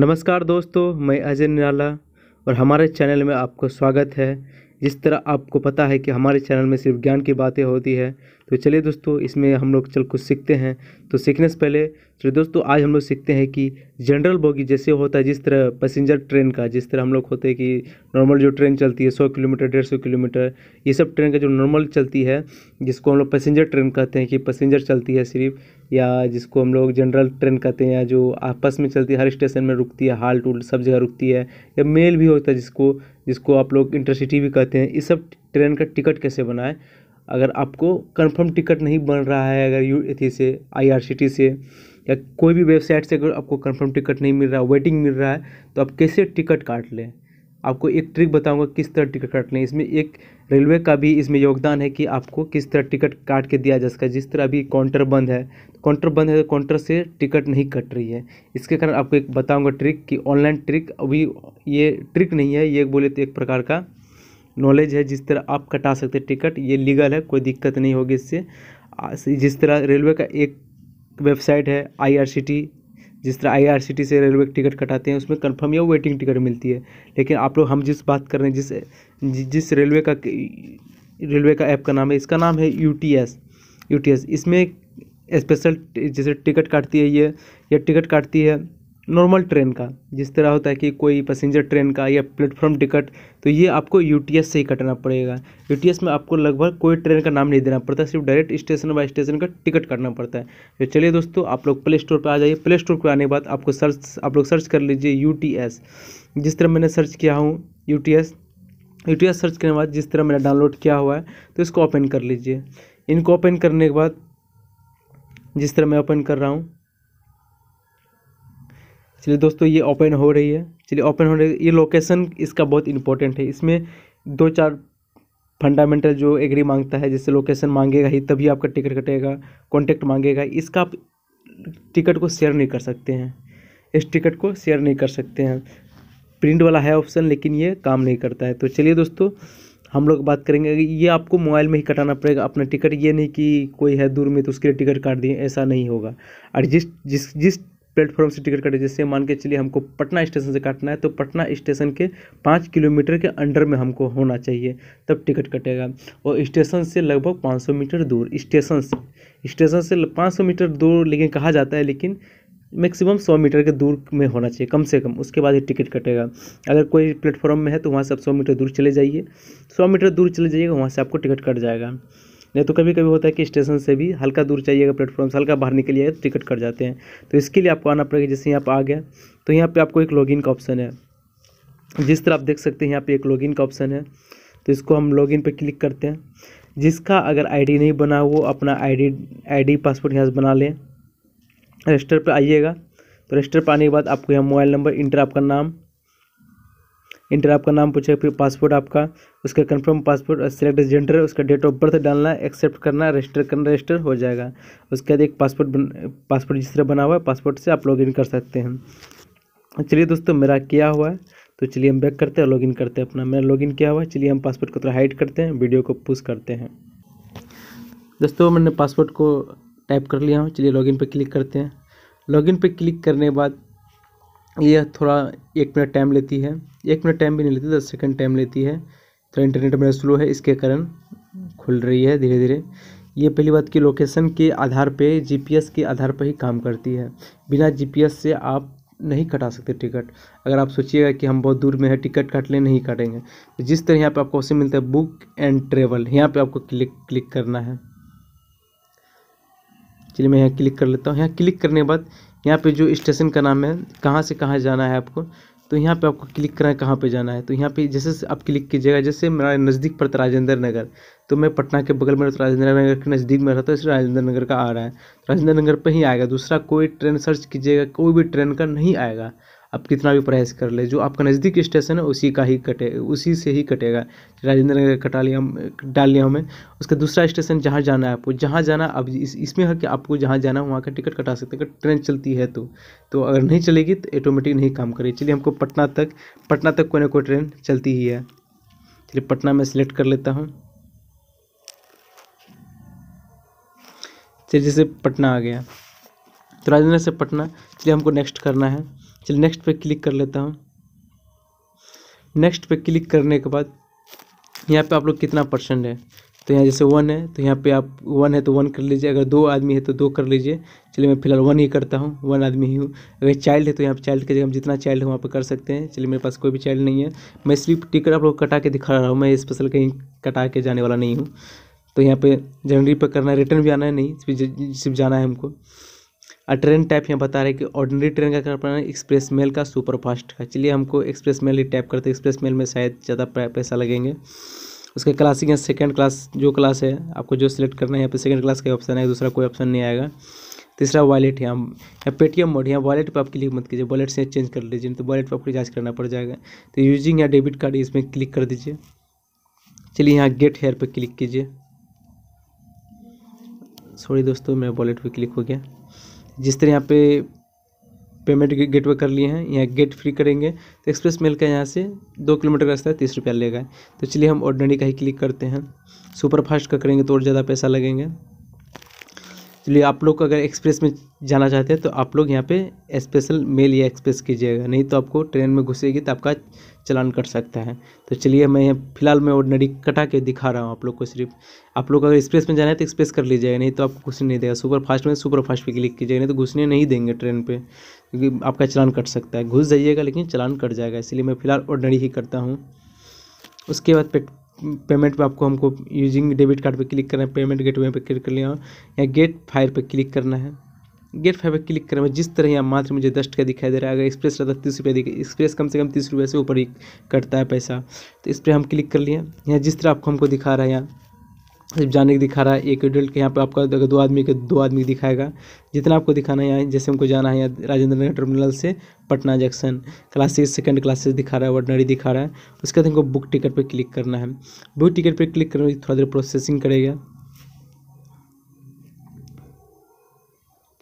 नमस्कार दोस्तों मैं अजय निराला और हमारे चैनल में आपका स्वागत है जिस तरह आपको पता है कि हमारे चैनल में सिर्फ ज्ञान की बातें होती है तो चलिए दोस्तों इसमें हम लोग चल कुछ सीखते हैं तो सीखने से पहले चलिए दोस्तों आज हम लोग सीखते हैं कि जनरल बोगी जैसे होता है जिस तरह पैसेंजर ट्रेन का जिस तरह हम लोग होते हैं कि नॉर्मल जो ट्रेन चलती है सौ किलोमीटर डेढ़ सौ किलोमीटर ये सब ट्रेन का जो नॉर्मल चलती है जिसको हम लोग पैसेंजर ट्रेन कहते हैं कि पैसेंजर चलती है सिर्फ या जिसको हम लोग जनरल ट्रेन कहते हैं या जो आपस में चलती है हर स्टेशन में रुकती है हाल्ट उल्ट सब जगह रुकती है या मेल भी होता है जिसको जिसको आप लोग इंटरसिटी भी कहते हैं इस सब ट्रेन का टिकट कैसे बनाए अगर आपको कंफर्म टिकट नहीं बन रहा है अगर यू एथी से आई से या कोई भी वेबसाइट से अगर आपको कंफर्म टिकट नहीं मिल रहा है वेटिंग मिल रहा है तो आप कैसे टिकट काट लें आपको एक ट्रिक बताऊंगा किस तरह टिकट काट लें इसमें एक रेलवे का भी इसमें योगदान है कि आपको किस तरह टिकट काट के दिया जा सका जिस तरह अभी काउंटर बंद है काउंटर बंद है तो काउंटर से टिकट नहीं कट रही है इसके कारण आपको एक बताऊँगा ट्रिक कि ऑनलाइन ट्रिक अभी ये ट्रिक नहीं है ये बोले तो एक प्रकार का नॉलेज है जिस तरह आप कटा सकते टिकट ये लीगल है कोई दिक्कत नहीं होगी इससे जिस तरह रेलवे का एक वेबसाइट है आई जिस तरह आई से रेलवे टिकट कटाते हैं उसमें कंफर्म या वेटिंग टिकट मिलती है लेकिन आप लोग हम जिस बात कर रहे हैं जिस जिस रेलवे का रेलवे का ऐप का नाम है इसका नाम है U T S S U T इसमें स्पेशल जैसे टिकट काटती है ये या टिकट काटती है नॉर्मल ट्रेन का जिस तरह होता है कि कोई पैसेंजर ट्रेन का या प्लेटफॉर्म टिकट तो ये आपको यू से ही कटना पड़ेगा यू में आपको लगभग कोई ट्रेन का नाम नहीं देना पड़ता सिर्फ डायरेक्ट स्टेशन बाय स्टेशन का टिकट काटना पड़ता है तो चलिए दोस्तों आप लोग प्ले स्टोर पर आ जाइए प्ले स्टोर पर आने के बाद आपको सर्च आप लोग सर्च कर लीजिए यू जिस तरह मैंने सर्च किया हूँ यू यू सर्च करने के बाद जिस तरह मैंने डाउनलोड किया हुआ है तो इसको ओपन कर लीजिए इनको ओपन करने के बाद जिस तरह मैं ओपन कर रहा हूँ चलिए दोस्तों ये ओपन हो रही है चलिए ओपन हो रही है ये लोकेशन इसका बहुत इंपॉर्टेंट है इसमें दो चार फंडामेंटल जो एग्री मांगता है जैसे लोकेशन मांगेगा ही तभी आपका टिकट कटेगा कॉन्टेक्ट मांगेगा इसका आप टिकट को शेयर नहीं कर सकते हैं इस टिकट को शेयर नहीं कर सकते हैं प्रिंट वाला है ऑप्शन लेकिन ये काम नहीं करता है तो चलिए दोस्तों हम लोग बात करेंगे ये आपको मोबाइल में ही कटाना पड़ेगा अपना टिकट ये नहीं कि कोई है दूर में तो उसके लिए टिकट काट दिए ऐसा नहीं होगा और जिस जिस जिस प्लेटफॉर्म से टिकट कटे जैसे मान के चलिए हमको पटना स्टेशन से काटना है तो पटना स्टेशन के पाँच किलोमीटर के अंडर में हमको होना चाहिए तब टिकट कटेगा और स्टेशन से लगभग पाँच सौ मीटर दूर स्टेशन से स्टेशन से पाँच सौ मीटर दूर लेकिन कहा जाता है लेकिन मैक्सिमम सौ मीटर के दूर में होना चाहिए कम से कम उसके बाद ही टिकट कटेगा अगर कोई प्लेटफॉर्म में है तो वहाँ से आप सौ मीटर दूर चले जाइए सौ मीटर दूर चले जाइएगा वहाँ से आपको टिकट कट जाएगा नहीं तो कभी कभी होता है कि स्टेशन से भी हल्का दूर चाहिएगा प्लेटफॉर्म से हल्का बाहर निकलिए तो टिकट कट जाते हैं तो इसके लिए आपको आना पड़ेगा जैसे यहाँ पर आ गया तो यहाँ पर आपको एक लॉगिन का ऑप्शन है जिस तरह आप देख सकते हैं यहाँ पर एक लॉगिन का ऑप्शन है तो इसको हम लॉगिन पर क्लिक करते हैं जिसका अगर आईडी नहीं बना वो अपना आईडी आईडी पासपोर्ट यहाँ से बना लें रजिस्टर पर आइएगा तो रजिस्टर पर आने के बाद आपको यहाँ मोबाइल नंबर इंटर आपका नाम इंटर आपका नाम पूछेगा फिर पासपोर्ट आपका उसका कंफर्म पासपोर्ट सेलेक्ट जेंडर उसका डेट ऑफ बर्थ डालना एक्सेप्ट करना रजिस्टर करना रजिस्टर हो जाएगा उसके बाद एक पासपोर्ट पासपोर्ट जिस तरह बना हुआ है पासपोर्ट से आप लॉग कर सकते हैं चलिए दोस्तों मेरा किया हुआ है तो चलिए हम बैक करते हैं लॉगिन करते हैं अपना मेरा लॉगिन किया हुआ है चलिए हम पासपोर्ट को थोड़ा हाइड करते हैं वीडियो को पुश करते हैं दोस्तों मैंने पासपोर्ट को टाइप कर लिया हूँ चलिए लॉगिन पर क्लिक करते हैं लॉगिन पर क्लिक करने के बाद यह थोड़ा एक मिनट टाइम लेती है एक मिनट टाइम भी नहीं लेती दस सेकंड टाइम लेती है थोड़ा इंटरनेट मेरा स्लो है इसके कारण खुल रही है धीरे धीरे ये पहली बात की लोकेशन के आधार पे जीपीएस के आधार पर ही काम करती है बिना जीपीएस से आप नहीं कटा सकते टिकट अगर आप सोचिएगा कि हम बहुत दूर में है टिकट काट लें नहीं काटेंगे तो जिस तरह यहाँ पे आपको ऑप्शन मिलता है बुक एंड ट्रेवल यहाँ पे आपको क्लिक क्लिक करना है चलिए मैं यहाँ क्लिक कर लेता हूँ यहाँ क्लिक करने के बाद यहाँ पे जो स्टेशन का नाम है कहाँ से कहाँ जाना है आपको तो यहाँ पे आपको क्लिक करना है कहाँ पे जाना है तो यहाँ पे जैसे आप क्लिक कीजिएगा जैसे मेरा नज़दीक पड़ता राजेंद्र नगर तो मैं पटना के बगल में राजेंद्र नगर के नज़दीक में रहता हूँ इसलिए राजेंद्र नगर का आ रहा है राजेंद्र नगर पर ही आएगा दूसरा कोई ट्रेन सर्च कीजिएगा कोई भी ट्रेन का नहीं आएगा आप कितना भी प्रयास कर ले जो आपका नज़दीक स्टेशन है उसी का ही कटे उसी से ही कटेगा राजेंद्र नगर कटा लिया डाल लिया हमें उसका दूसरा स्टेशन जहाँ जाना है आपको जहाँ जाना अब इस, इसमें है कि आपको जहाँ जाना है वहाँ का टिकट कटा सकते हैं अगर ट्रेन चलती है तो तो अगर नहीं चलेगी तो ऑटोमेटिक नहीं काम करेगी चलिए हमको पटना तक पटना तक कोई ना कोई ट्रेन चलती ही है चलिए पटना में सेलेक्ट कर लेता हूँ चलिए जैसे पटना आ गया तो राजेंद्र से पटना चलिए हमको नेक्स्ट करना है चलिए नेक्स्ट पे क्लिक कर लेता हूँ नेक्स्ट पे क्लिक करने के बाद यहाँ पे आप लोग कितना परसेंट है तो यहाँ जैसे वन है तो यहाँ पे आप वन है तो वन कर लीजिए अगर दो आदमी है तो दो कर लीजिए चलिए मैं फिलहाल वन ही करता हूँ वन आदमी ही हूँ अगर चाइल्ड है तो यहाँ पे चाइल्ड के जगह हम जितना चाइल्ड है वहाँ पे कर सकते हैं चलिए मेरे पास कोई भी चाइल्ड नहीं है मैं सिर्फ टिकट आप लोग कटा के दिखा रहा हूँ मैं स्पेशल कहीं कटा के जाने वाला नहीं हूँ तो यहाँ पर जनवरी पर करना है रिटर्न भी आना है नहीं सिर्फ जाना है हमको ट्रेन टाइप यहाँ बता रहे हैं कि ऑर्डिनरी ट्रेन का क्या करना है एक्सप्रेस मेल का सुपर फास्ट का चलिए हमको एक्सप्रेस मेल ही टाइप करते हैं एक्सप्रेस मेल में शायद ज़्यादा पैसा लगेंगे उसके क्लास यहाँ सेकेंड क्लास जो क्लास है आपको जो सिलेक्ट करना है यहाँ पर सेकेंड क्लास का ऑप्शन है दूसरा कोई ऑप्शन नहीं आएगा तीसरा वॉलेट यहाँ या पेटीएम मोड यहाँ वॉलेट पर आप क्लिक मत कीजिए वॉलेट से चेंज कर लीजिए तो वॉलेट पर आपको रिचार्ज करना पड़ जाएगा तो यूजिंग या डेबिट कार्ड इसमें क्लिक कर दीजिए चलिए यहाँ गेट हेयर पर क्लिक कीजिए सॉरी दोस्तों मेरा वॉलेट पर क्लिक हो गया जिस तरह यहाँ पे पेमेंट गेटवे कर लिए हैं यहाँ गेट फ्री करेंगे तो एक्सप्रेस मेल का यहाँ से दो किलोमीटर का रास्ता है तीस रुपया लेगा तो चलिए हम ऑर्डनरी का ही क्लिक करते हैं सुपरफास्ट का करेंगे तो और ज़्यादा पैसा लगेंगे चलिए आप लोग अगर एक्सप्रेस में जाना चाहते हैं तो आप लोग यहाँ पे स्पेशल मेल या एक्सप्रेस कीजिएगा नहीं तो आपको ट्रेन में घुसेगी तो आपका चलान कट सकता है तो चलिए मैं यहाँ फिलहाल मैं ऑर्डनरी कटा के दिखा रहा हूँ आप लोग को सिर्फ आप लोग अगर एक्सप्रेस में जाना है तो एक्सप्रेस कर लीजिएगा नहीं तो आपको घुसने नहीं देगा सुपर फास्ट में सुपर फास्ट पर क्लिक कीजिएगा नहीं तो घुसने नहीं देंगे ट्रेन पर क्योंकि आपका चलान कट सकता है घुस जाइएगा लेकिन चलान कट जाएगा इसलिए मैं फिलहाल ऑर्डनरी ही करता हूँ उसके बाद पेमेंट पे आपको हमको यूजिंग डेबिट कार्ड पे क्लिक करना है पेमेंट वे पर क्लिक कर लिया या गेट फायर पे क्लिक करना है गेट फाइव पे क्लिक है जिस तरह यहाँ मात्र मुझे दस टका दिखाई दे रहा है अगर एक्सप्रेस रहता है तीस रुपये दिखे एक्सप्रेस कम से कम तीस रुपये से ऊपर ही कटता है पैसा तो इस पर हम क्लिक कर लिए यहाँ जिस तरह आपको हमको दिखा रहा है यहाँ सिर्फ जाने के दिखा रहा है एक एडल्ट के यहाँ पे आपका अगर दो आदमी के दो आदमी दिखाएगा जितना आपको दिखाना है यहाँ जैसे हमको जाना है यहाँ राजेंद्र नगर टर्मिनल से Patna junction classes second classes दिखा रहा है वर्डनरी दिखा रहा है उसके बाद हमको बुक टिकट पर क्लिक करना है बुक टिकट पर क्लिक करने थोड़ा देर प्रोसेसिंग करेगा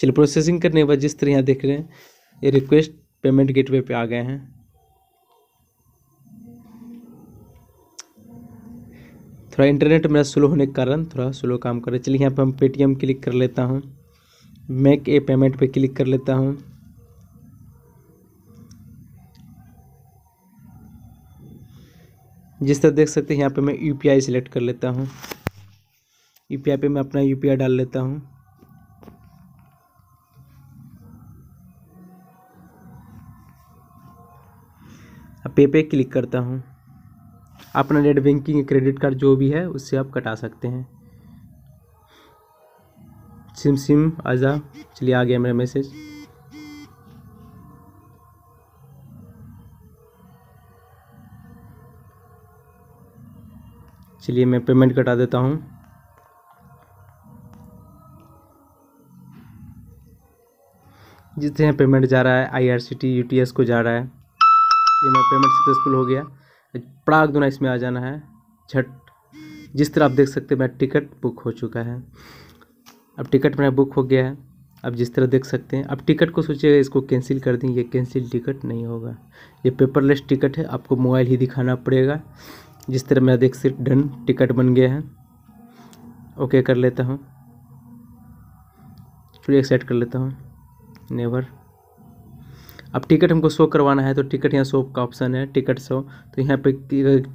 चलिए प्रोसेसिंग करने के बाद जिस तरह यहाँ देख रहे हैं ये रिक्वेस्ट पेमेंट गेटवे पे आ गए हैं थोड़ा इंटरनेट मेरा स्लो होने के कारण थोड़ा स्लो काम कर रहा है चलिए यहाँ पर हम पेटीएम क्लिक कर लेता हूँ मैक ए पेमेंट पे क्लिक कर लेता हूँ जिस तरह देख सकते हैं यहाँ पे मैं यू पी आई सिलेक्ट कर लेता हूँ यू पी पे मैं अपना यू डाल लेता हूँ पे पे क्लिक करता हूँ अपना नेट बैंकिंग क्रेडिट कार्ड जो भी है उससे आप कटा सकते हैं सिम सिम आजा चलिए आ गया मेरा मैसेज चलिए मैं पेमेंट कटा देता हूँ जिससे पेमेंट जा रहा है आईआरसीटी यूटीएस को जा रहा है ये मैं पेमेंट सक्सेसफुल हो गया पड़ाक दोनों इसमें आ जाना है झट जिस तरह आप देख सकते हैं मेरा टिकट बुक हो चुका है अब टिकट मेरा बुक हो गया है अब जिस तरह देख सकते हैं अब टिकट को सोचिएगा इसको कैंसिल कर दें ये कैंसिल टिकट नहीं होगा ये पेपरलेस टिकट है आपको मोबाइल ही दिखाना पड़ेगा जिस तरह मेरा देख सिर्फ डन टिकट बन गया है ओके कर लेता हूँ फिर एक्सेप्ट कर लेता हूँ नेवर अब टिकट हमको शो करवाना है तो टिकट यहाँ शो का ऑप्शन है टिकट शो तो यहाँ पे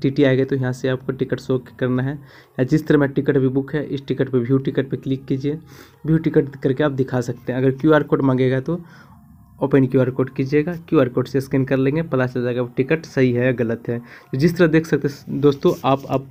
टी टी आएगा तो यहाँ से आपको टिकट शो करना है या जिस तरह में टिकट भी बुक है इस टिकट पे व्यू टिकट पे क्लिक कीजिए व्यू टिकट करके आप दिखा सकते हैं अगर क्यू आर कोड मांगेगा तो ओपन क्यू आर कोड कीजिएगा क्यू आर कोड से स्कैन कर लेंगे पता चल जाएगा टिकट सही है या गलत है तो जिस तरह देख सकते हैं दोस्तों आप आप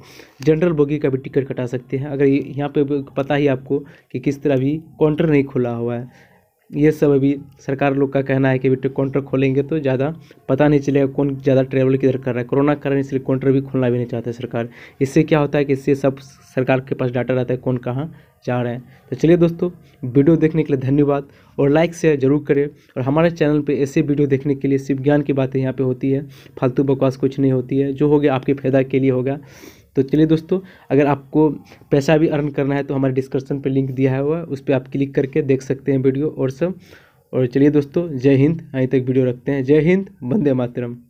जनरल बोगी का भी टिकट कटा सकते हैं अगर यहाँ पे पता ही आपको कि किस तरह भी काउंटर नहीं खुला हुआ है ये सब अभी सरकार लोग का कहना है कि अभी काउंटर खोलेंगे तो ज़्यादा पता नहीं चलेगा कौन ज़्यादा ट्रेवल किधर कर रहा है कोरोना कारण इसलिए काउंटर भी खोलना भी नहीं चाहते सरकार इससे क्या होता है कि इससे सब सरकार के पास डाटा रहता है कौन कहाँ जा रहे हैं तो चलिए दोस्तों वीडियो देखने के लिए धन्यवाद और लाइक शेयर जरूर करें और हमारे चैनल पर ऐसे वीडियो देखने के लिए सिर्फ ज्ञान की बातें यहाँ पर होती है फालतू बकवास कुछ नहीं होती है जो हो गया आपके फ़ायदा के लिए होगा तो चलिए दोस्तों अगर आपको पैसा भी अर्न करना है तो हमारे डिस्क्रिप्शन पर लिंक दिया हुआ है उस पर आप क्लिक करके देख सकते हैं वीडियो और सब और चलिए दोस्तों जय हिंद यहीं तक वीडियो रखते हैं जय हिंद वंदे मातरम